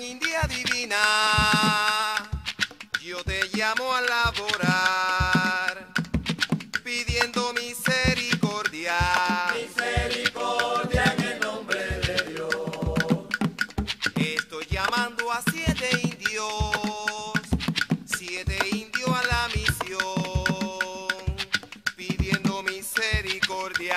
india divina, yo te llamo a laborar, pidiendo misericordia. Misericordia en el nombre de Dios. Estoy llamando a siete indios, siete indios a la misión, pidiendo misericordia.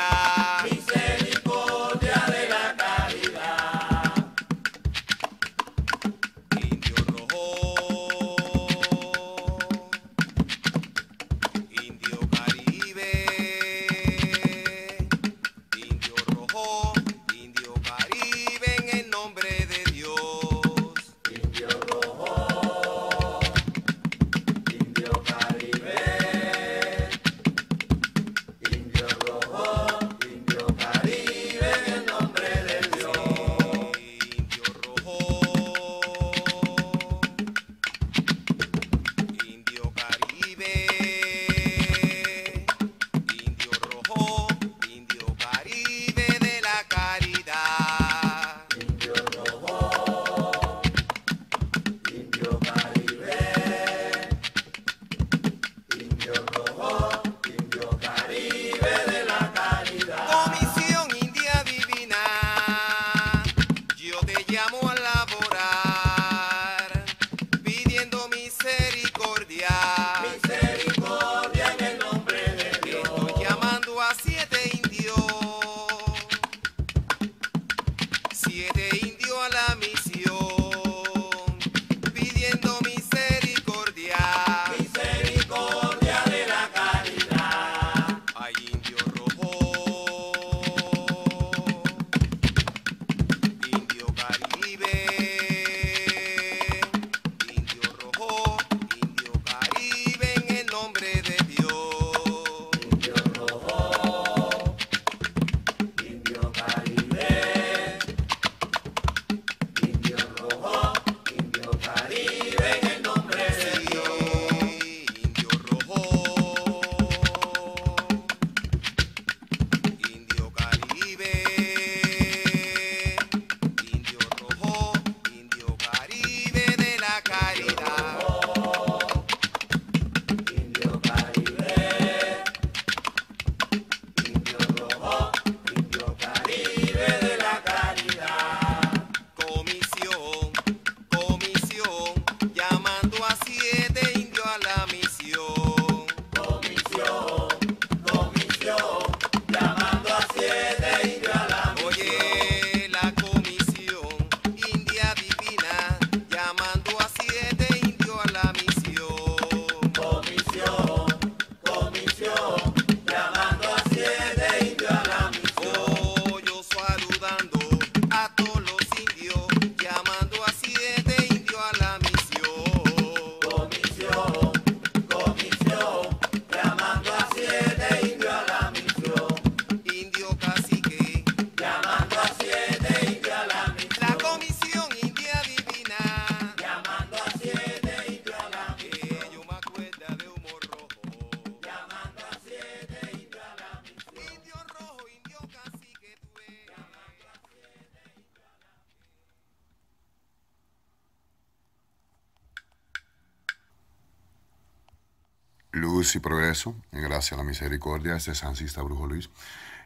Luz y Progreso, en gracia a la misericordia, este es Sancista Brujo Luis.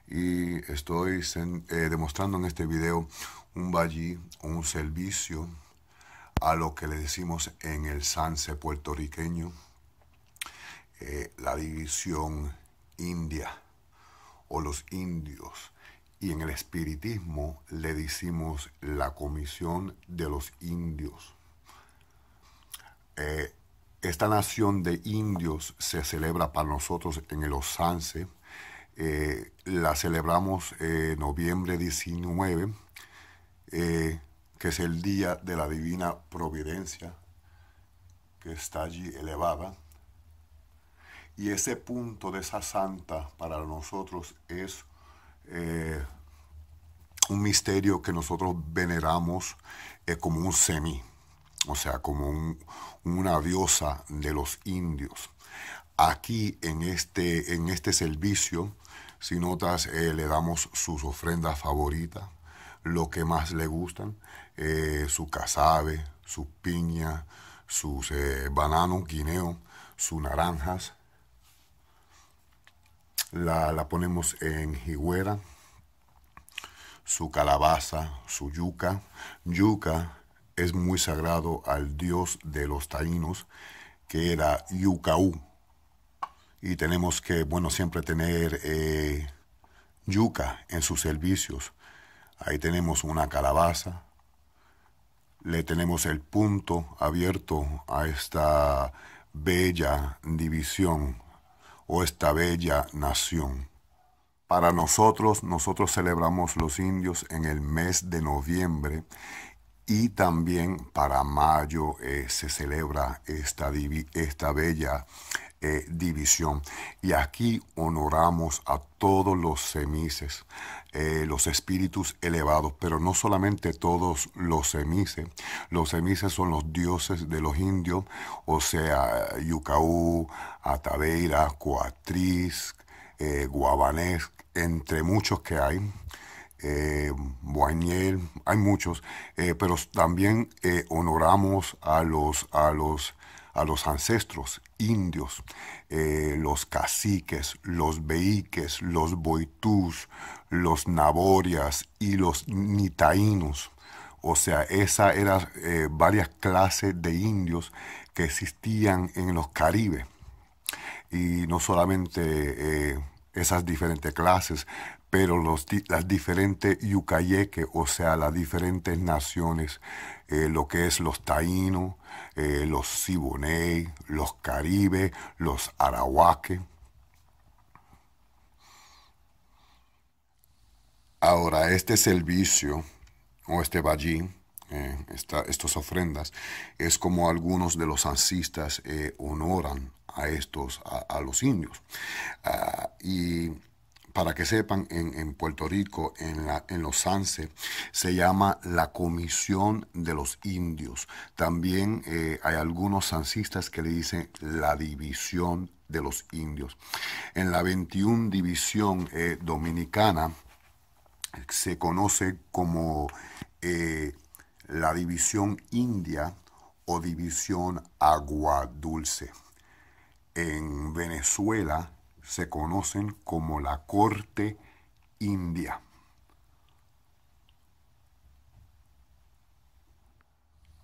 Y estoy eh, demostrando en este video un valle, un servicio a lo que le decimos en el Sanse puertorriqueño, eh, la división india o los indios. Y en el espiritismo le decimos la comisión de los indios. Eh, esta nación de indios se celebra para nosotros en el Osance. Eh, la celebramos en noviembre 19, eh, que es el día de la divina providencia que está allí elevada. Y ese punto de esa santa para nosotros es eh, un misterio que nosotros veneramos como un semi o sea, como una diosa de los indios. Aquí en este, en este servicio, si notas, eh, le damos sus ofrendas favoritas, lo que más le gustan, eh, su cazabe, su piña, sus eh, bananos, guineos, sus naranjas. La, la ponemos en higuera, su calabaza, su yuca, yuca, es muy sagrado al dios de los taínos, que era Yucaú. Y tenemos que, bueno, siempre tener eh, yuca en sus servicios. Ahí tenemos una calabaza. Le tenemos el punto abierto a esta bella división o esta bella nación. Para nosotros, nosotros celebramos los indios en el mes de noviembre y también para mayo eh, se celebra esta, esta bella eh, división. Y aquí honoramos a todos los semices, eh, los espíritus elevados, pero no solamente todos los semices. Los semices son los dioses de los indios, o sea, Yucaú, Ataveira, Coatriz, Guabanes entre muchos que hay eh, hay muchos, eh, pero también eh, honoramos a los, a los, a los ancestros indios, eh, los caciques, los beiques, los boitús, los naborias y los nitaínos. O sea, esas eran varias clases de indios que existían en los Caribes. Y no solamente esas diferentes clases, pero los, las diferentes yucayeque, o sea, las diferentes naciones, eh, lo que es los taínos, eh, los siboney, los caribe los arahuaque. Ahora, este servicio o este vallín, eh, estas ofrendas, es como algunos de los ancistas honoran a estos, a, los indios. Ah, y para que sepan, en, Puerto Rico, en, los SANSE, se llama la Comisión de los Indios. También eh, hay algunos sancistas que le dicen la División de los Indios. En la 21 División eh, Dominicana se conoce como eh, la División India o División Agua Dulce. En Venezuela, se conocen como la corte india.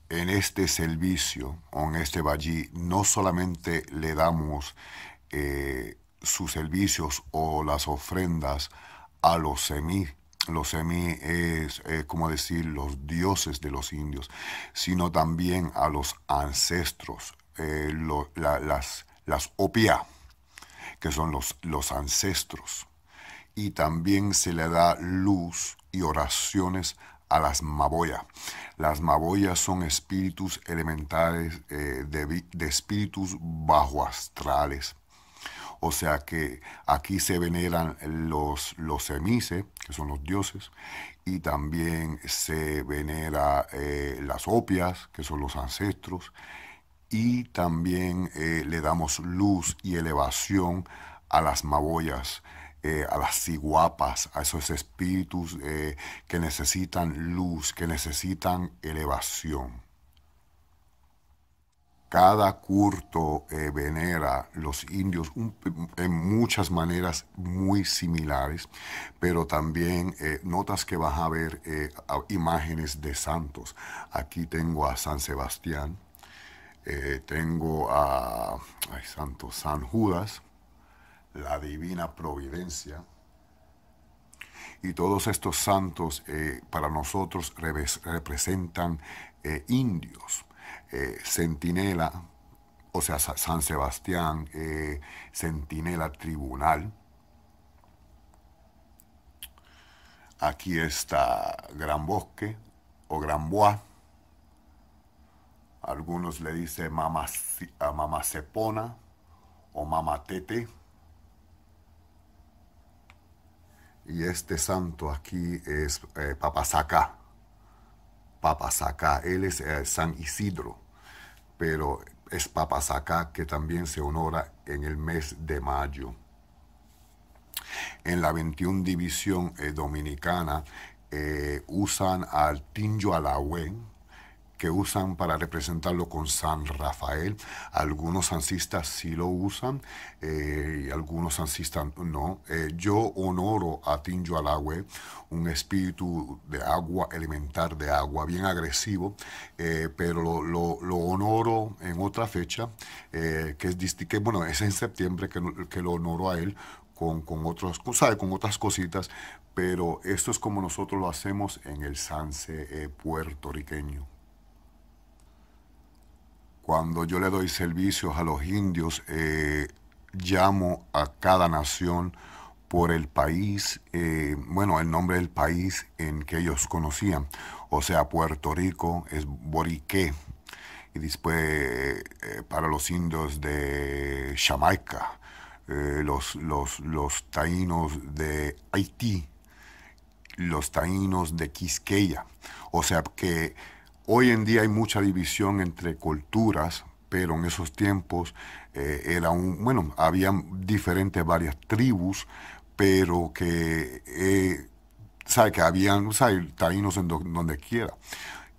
En este servicio, en este valle no solamente le damos eh, sus servicios o las ofrendas a los semí. Los semí es, eh, como decir, los dioses de los indios, sino también a los ancestros, eh, las, las opia que son los, los ancestros. Y también se le da luz y oraciones a las Maboya, Las maboyas son espíritus elementales eh, de, espíritus bajo astrales. O sea que aquí se veneran los, los que son los dioses, y también se venera eh, las opias, que son los ancestros, y también eh, le damos luz y elevación a las maboyas. Eh, a las ciguapas, a esos espíritus eh, que necesitan luz, que necesitan elevación. Cada curto venera los indios en muchas maneras muy similares, pero también notas que vas a ver imágenes de santos. Aquí tengo a San Sebastián, eh, tengo a San Judas, la Divina Providencia, y todos estos santos eh, para nosotros representan eh, indios, Centinela, o sea, San Sebastián, Centinela Tribunal. Aquí está Gran Bosque o Gran Bois algunos le dicen mamá, mamacepona o mamatete. Y este santo aquí es papasaca eh, Papasacá. Papasacá, él es eh, San Isidro, pero es Papasacá que también se honora en el mes de mayo. En la 21 División eh, Dominicana usan al Tinjo Alahuén, que usan para representarlo con San Rafael. Algunos sancistas sí lo usan eh, y algunos sancistas no. Eh, yo honoro a Tinjo Alagüe, un espíritu de agua elemental, de agua, bien agresivo, eh, pero lo, honoro en otra fecha, que, es, que bueno, es en septiembre que, lo honoro a él con, con, otros, con otras cositas, pero esto es como nosotros lo hacemos en el Sanse puertorriqueño cuando yo le doy servicios a los indios, eh, llamo a cada nación por el país, eh, bueno, el nombre del país en que ellos conocían. O sea, Puerto Rico es Borique Y después eh, para los indios de Jamaica, los, los, los taínos de Haití, los taínos de Quisqueya. O sea que Hoy en día hay mucha división entre culturas, pero en esos tiempos eh, era un, bueno, había diferentes varias tribus, pero que, eh, sabe, que habían sabe, taínos en donde quiera.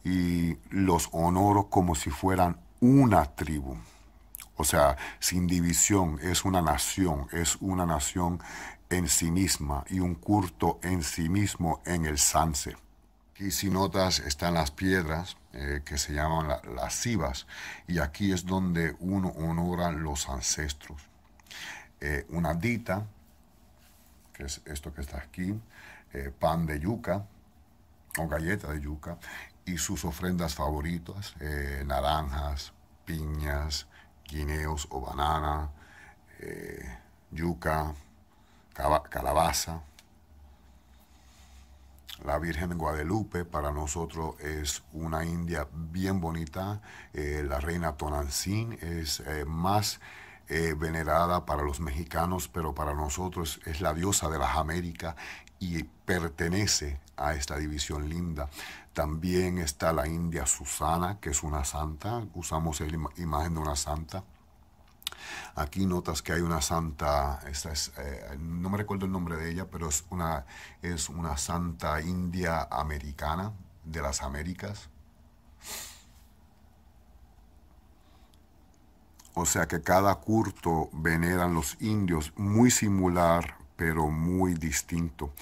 Y los honoro como si fueran una tribu. O sea, sin división, es una nación, es una nación en sí misma y un culto en sí mismo en el Sanse. Y si notas están las piedras eh, que se llaman las Sivas. y aquí es donde uno honora los ancestros. Eh, una dita, que es esto que está aquí, eh, pan de yuca o galleta de yuca y sus ofrendas favoritas, naranjas, piñas, guineos o banana, yuca, calabaza, la Virgen de Guadalupe para nosotros es una india bien bonita. Eh, la reina Tonantzin es eh, más eh, venerada para los mexicanos, pero para nosotros es la diosa de las Américas y pertenece a esta división linda. También está la india Susana, que es una santa. Usamos la imagen de una santa. Aquí notas que hay una santa, eh, no me recuerdo el nombre de ella, pero es una, es una santa india americana de las Américas. O sea que cada curto veneran los indios, muy similar pero muy distinto.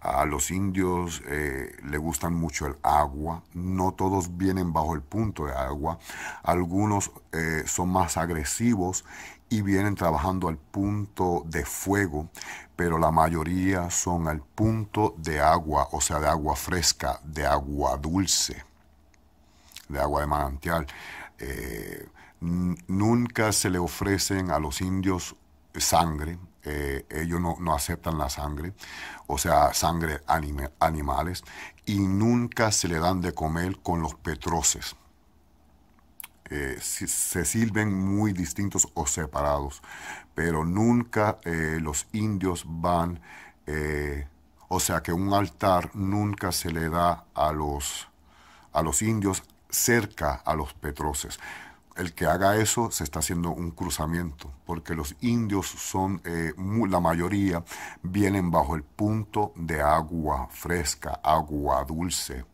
A los indios eh, le gustan mucho el agua, no todos vienen bajo el punto de agua, algunos eh, son más agresivos y vienen trabajando al punto de fuego, pero la mayoría son al punto de agua, o sea, de agua fresca, de agua dulce, de agua de manantial. Eh, nunca se le ofrecen a los indios sangre, eh, ellos no, aceptan la sangre, o sea, sangre animales, y nunca se le dan de comer con los petroces. Eh, se sirven muy distintos o separados, pero nunca eh, los indios van, o sea que un altar nunca se le da a los, a los indios cerca a los petroces el que haga eso se está haciendo un cruzamiento, porque los indios son, eh, la mayoría, vienen bajo el punto de agua fresca, agua dulce,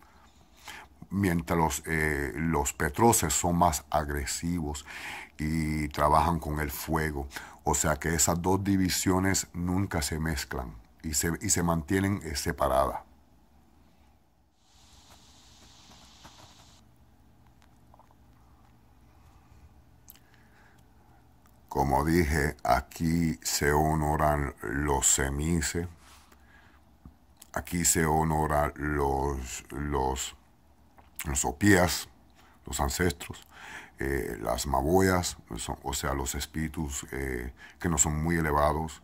mientras los, eh, los petroces son más agresivos y trabajan con el fuego. O sea que esas dos divisiones nunca se mezclan y se, se mantienen eh, separadas. Como dije, aquí se honoran los semises, aquí se honoran los, los, los opías, los ancestros, eh, las maboyas, o sea, los espíritus eh, que no son muy elevados,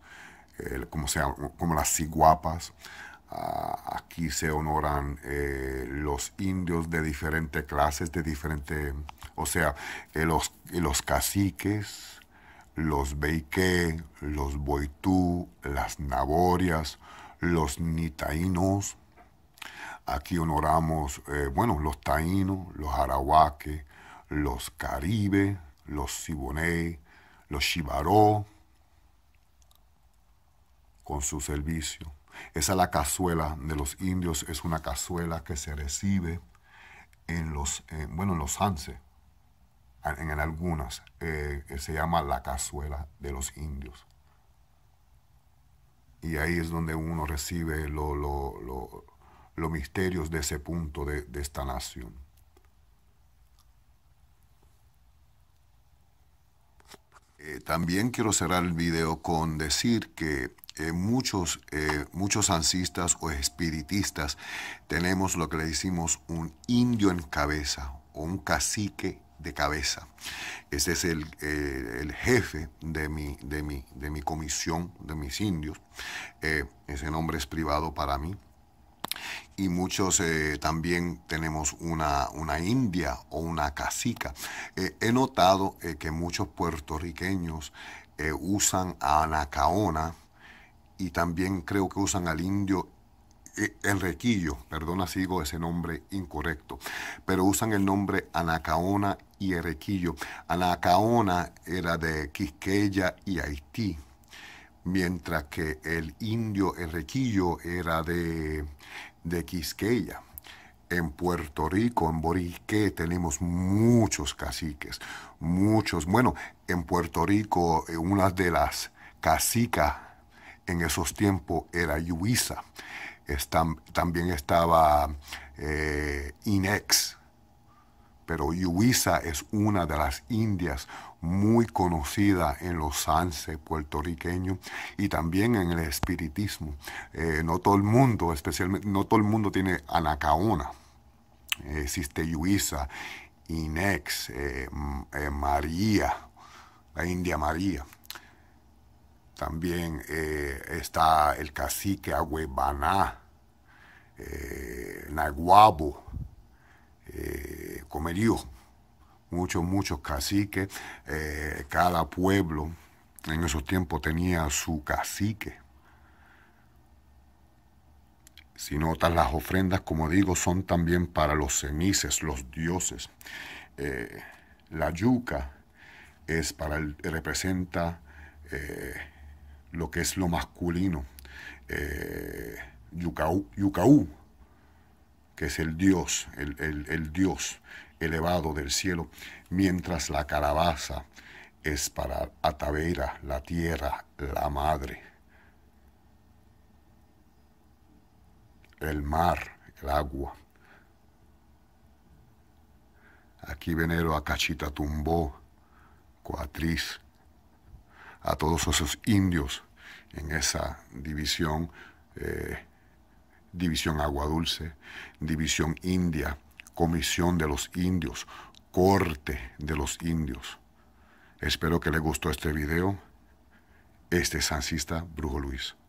eh, como, sea, como las ciguapas. Ah, aquí se honoran los indios de diferentes clases, de diferente, o sea, los, los caciques, los Beike, los Boitú, las Naborias, los Nitaínos. Aquí honoramos, eh, bueno, los Taínos, los Arawake, los Caribe, los Siboney, los Shibaró, con su servicio. Esa es la cazuela de los indios, es una cazuela que se recibe en los, eh, bueno, en los Hanse en, algunas, eh, se llama la cazuela de los indios. Y ahí es donde uno recibe los misterios de ese punto de, esta nación. Eh, también quiero cerrar el video con decir que eh, muchos, sancistas muchos o espiritistas tenemos lo que le decimos un indio en cabeza o un cacique de cabeza. Ese es eh, el, jefe de mi, de, mi, de mi, comisión, de mis indios. Eh, ese nombre es privado para mí. Y muchos eh, también tenemos una, una, india o una cacica. he notado que muchos puertorriqueños usan a Anacaona y también creo que usan al indio el Requillo, perdona sigo ese nombre incorrecto, pero usan el nombre Anacaona y Requillo... Anacaona era de Quisqueya y Haití, mientras que el indio Requillo era de, Quisqueya. En Puerto Rico, en Borique, tenemos muchos caciques, muchos. Bueno, en Puerto Rico, eh, una de las cacicas en esos tiempos era Yuiza también estaba eh, Inex, pero Yuiza es una de las indias muy conocida en los sanse puertorriqueños y también en el espiritismo. Eh, no todo el mundo, especialmente, no todo el mundo tiene anacaona. Eh, existe Yuiza, Inex, María, la India María. También eh, está el cacique Agüebaná, eh, Naguabo, eh, Comerío, muchos, muchos caciques. Eh, cada pueblo en esos tiempos tenía su cacique. Si notas, las ofrendas, como digo, son también para los cenices, los dioses. la yuca es para representa lo que es lo masculino. Eh, que es el dios, el, dios elevado del cielo, mientras la calabaza es para Ataveira, la tierra, la madre, el mar, el agua. Aquí venero a Cachita Tumbó, Coatriz, a todos esos indios en esa división, eh, división agua dulce, división india, comisión de los indios, corte de los indios. Espero que le gustó este video. Este es Sancista Brujo Luis.